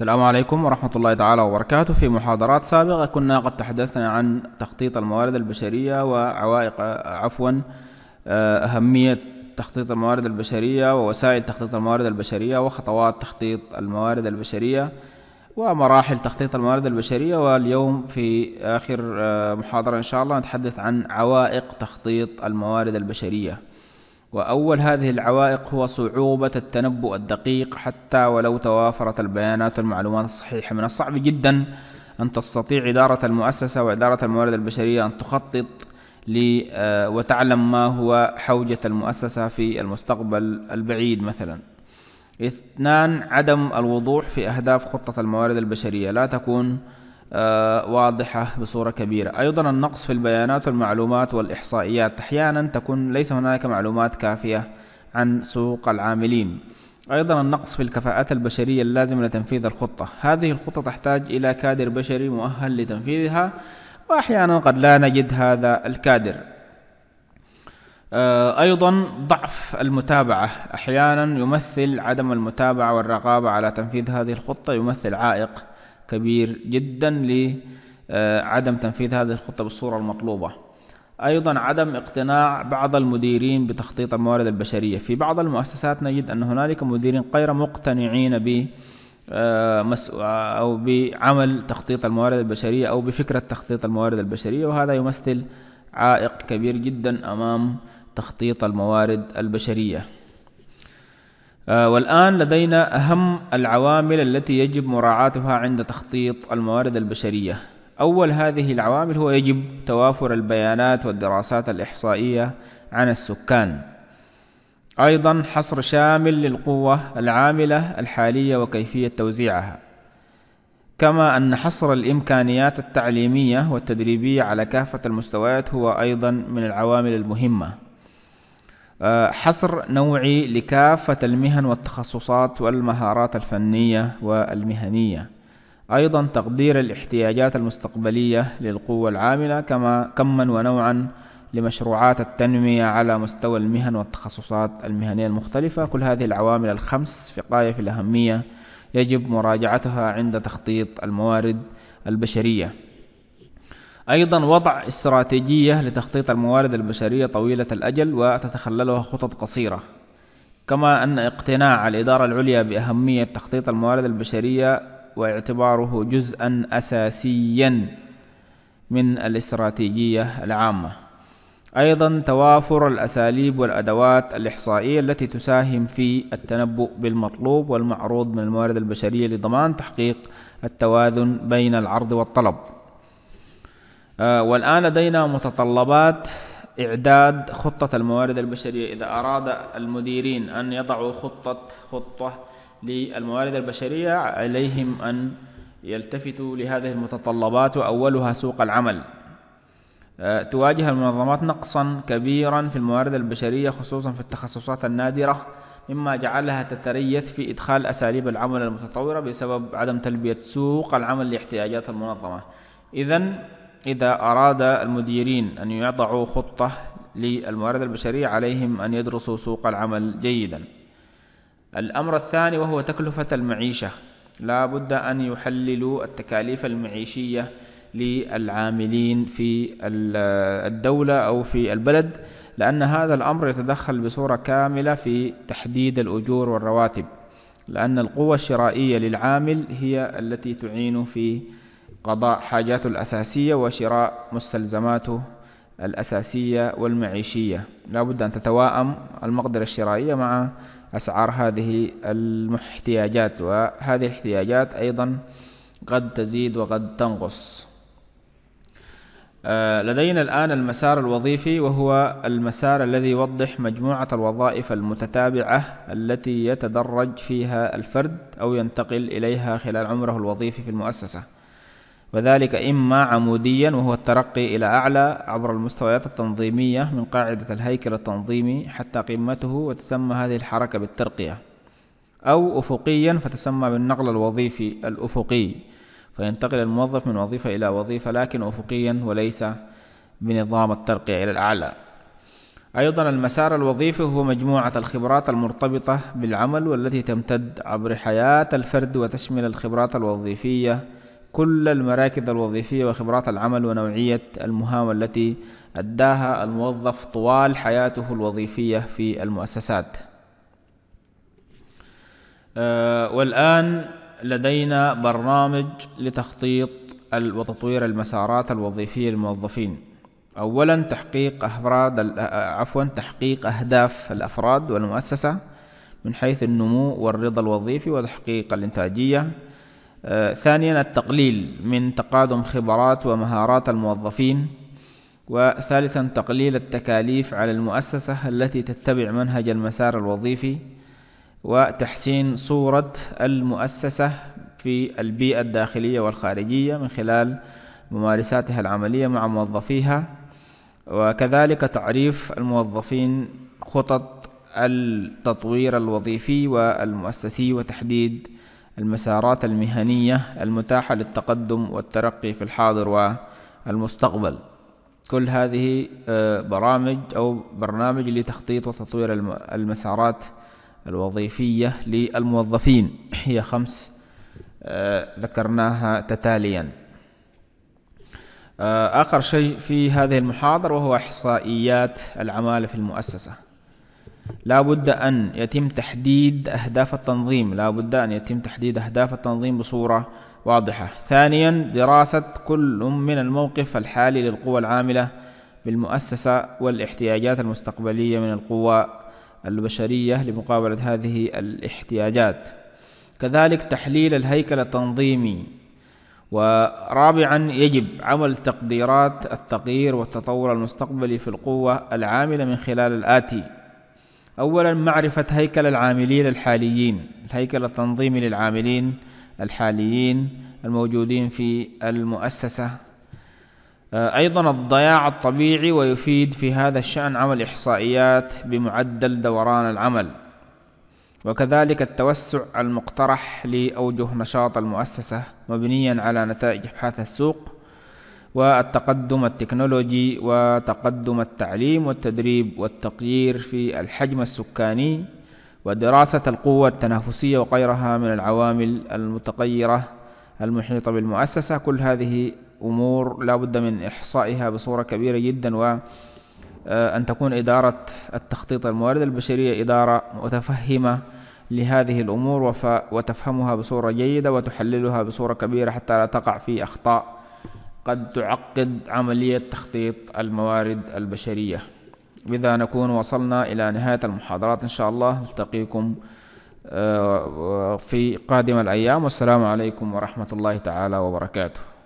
السلام عليكم ورحمة الله تعالى وبركاته في محاضرات سابقة كنا قد تحدثنا عن تخطيط الموارد البشرية وعوائق عفوا آه، أهمية تخطيط الموارد البشرية ووسائل تخطيط الموارد البشرية وخطوات تخطيط الموارد البشرية ومراحل تخطيط الموارد البشرية واليوم في آخر آه، محاضرة إن شاء الله نتحدث عن عوائق تخطيط الموارد البشرية وأول هذه العوائق هو صعوبة التنبؤ الدقيق حتى ولو توافرت البيانات والمعلومات الصحيحة من الصعب جدا أن تستطيع إدارة المؤسسة وإدارة الموارد البشرية أن تخطط آه، وتعلم ما هو حوجة المؤسسة في المستقبل البعيد مثلا اثنان عدم الوضوح في أهداف خطة الموارد البشرية لا تكون آه، واضحة بصورة كبيرة أيضا النقص في البيانات والمعلومات والإحصائيات أحيانا تكون ليس هناك معلومات كافية عن سوق العاملين أيضا النقص في الكفاءات البشرية اللازمة لتنفيذ الخطة هذه الخطة تحتاج إلى كادر بشري مؤهل لتنفيذها وأحيانا قد لا نجد هذا الكادر آه، أيضا ضعف المتابعة أحيانا يمثل عدم المتابعة والرقابة على تنفيذ هذه الخطة يمثل عائق كبير جدا لعدم آه، تنفيذ هذه الخطة بالصورة المطلوبة أيضا عدم اقتناع بعض المديرين بتخطيط الموارد البشرية في بعض المؤسسات نجد أن هنالك مديرين غير مقتنعين ب آه، آه، أو بعمل تخطيط الموارد البشرية أو بفكرة تخطيط الموارد البشرية وهذا يمثل عائق كبير جدا أمام تخطيط الموارد البشرية آه، والآن لدينا أهم العوامل التي يجب مراعاتها عند تخطيط الموارد البشرية أول هذه العوامل هو يجب توافر البيانات والدراسات الإحصائية عن السكان أيضا حصر شامل للقوة العاملة الحالية وكيفية توزيعها كما أن حصر الإمكانيات التعليمية والتدريبية على كافة المستويات هو أيضا من العوامل المهمة آه، حصر نوعي لكافة المهن والتخصصات والمهارات الفنية والمهنية أيضا تقدير الاحتياجات المستقبلية للقوة العاملة كما كما ونوعا لمشروعات التنمية على مستوى المهن والتخصصات المهنية المختلفة كل هذه العوامل الخمس في غاية في الأهمية يجب مراجعتها عند تخطيط الموارد البشرية أيضا وضع استراتيجية لتخطيط الموارد البشرية طويلة الأجل وتتخللها خطط قصيرة كما أن اقتناع الإدارة العليا بأهمية تخطيط الموارد البشرية واعتباره جزءا أساسيا من الاستراتيجية العامة أيضا توافر الأساليب والأدوات الإحصائية التي تساهم في التنبؤ بالمطلوب والمعروض من الموارد البشرية لضمان تحقيق التوازن بين العرض والطلب آه، والآن لدينا متطلبات إعداد خطة الموارد البشرية إذا أراد المديرين أن يضعوا خطة خطة للموارد البشرية عليهم أن يلتفتوا لهذه المتطلبات وأولها سوق العمل آه، تواجه المنظمات نقصا كبيرا في الموارد البشرية خصوصا في التخصصات النادرة مما جعلها تتريث في إدخال أساليب العمل المتطورة بسبب عدم تلبية سوق العمل لاحتياجات المنظمة إذا إذا أراد المديرين أن يضعوا خطة للموارد البشرية عليهم أن يدرسوا سوق العمل جيدا الأمر الثاني وهو تكلفة المعيشة لا بد أن يحللوا التكاليف المعيشية للعاملين في الدولة أو في البلد لأن هذا الأمر يتدخل بصورة كاملة في تحديد الأجور والرواتب لأن القوة الشرائية للعامل هي التي تعينه في قضاء حاجاته الأساسية وشراء مستلزماته الأساسية والمعيشية لا بد أن تتواءم المقدرة الشرائية مع أسعار هذه الاحتياجات وهذه الاحتياجات أيضا قد تزيد وقد تنقص آه، لدينا الآن المسار الوظيفي وهو المسار الذي يوضح مجموعة الوظائف المتتابعة التي يتدرج فيها الفرد أو ينتقل إليها خلال عمره الوظيفي في المؤسسة وذلك إما عموديا وهو الترقي إلى أعلى عبر المستويات التنظيمية من قاعدة الهيكل التنظيمي حتى قمته وتسمى هذه الحركة بالترقية أو أفقيا فتسمى بالنقل الوظيفي الأفقي فينتقل الموظف من وظيفة إلى وظيفة لكن أفقيا وليس بنظام الترقية إلى الأعلى أيضا المسار الوظيفي هو مجموعة الخبرات المرتبطة بالعمل والتي تمتد عبر حياة الفرد وتشمل الخبرات الوظيفية كل المراكز الوظيفية وخبرات العمل ونوعية المهام التي أداها الموظف طوال حياته الوظيفية في المؤسسات آه، والآن لدينا برنامج لتخطيط وتطوير المسارات الوظيفية للموظفين أولا تحقيق أفراد آه، آه، عفوا تحقيق أهداف الأفراد والمؤسسة من حيث النمو والرضا الوظيفي وتحقيق الإنتاجية آه، ثانيا التقليل من تقادم خبرات ومهارات الموظفين وثالثا تقليل التكاليف على المؤسسة التي تتبع منهج المسار الوظيفي وتحسين صورة المؤسسة في البيئة الداخلية والخارجية من خلال ممارساتها العملية مع موظفيها وكذلك تعريف الموظفين خطط التطوير الوظيفي والمؤسسي وتحديد المسارات المهنية المتاحة للتقدم والترقي في الحاضر والمستقبل كل هذه آه، برامج أو برنامج لتخطيط وتطوير المسارات الوظيفية للموظفين هي خمس آه، ذكرناها تتاليا آه، آخر شيء في هذه المحاضرة وهو إحصائيات العمالة في المؤسسة لا بد أن يتم تحديد أهداف التنظيم لا بد أن يتم تحديد أهداف التنظيم بصورة واضحة ثانيا دراسة كل من الموقف الحالي للقوى العاملة بالمؤسسة والاحتياجات المستقبلية من القوى البشرية لمقابلة هذه الاحتياجات كذلك تحليل الهيكل التنظيمي ورابعا يجب عمل تقديرات التغيير والتطور المستقبلي في القوة العاملة من خلال الآتي أولا معرفة هيكل العاملين الحاليين الهيكل التنظيمي للعاملين الحاليين الموجودين في المؤسسة آه، أيضا الضياع الطبيعي ويفيد في هذا الشأن عمل إحصائيات بمعدل دوران العمل وكذلك التوسع المقترح لأوجه نشاط المؤسسة مبنيا على نتائج أبحاث السوق والتقدم التكنولوجي وتقدم التعليم والتدريب والتقيير في الحجم السكاني ودراسة القوة التنافسية وغيرها من العوامل المتغيرة المحيطة بالمؤسسة كل هذه أمور لا بد من إحصائها بصورة كبيرة جدا وأن تكون إدارة التخطيط الموارد البشرية إدارة متفهمة لهذه الأمور وتفهمها بصورة جيدة وتحللها بصورة كبيرة حتى لا تقع في أخطاء قد تعقد عملية تخطيط الموارد البشرية بذا نكون وصلنا إلى نهاية المحاضرات إن شاء الله نلتقيكم آه، في قادم الأيام والسلام عليكم ورحمة الله تعالى وبركاته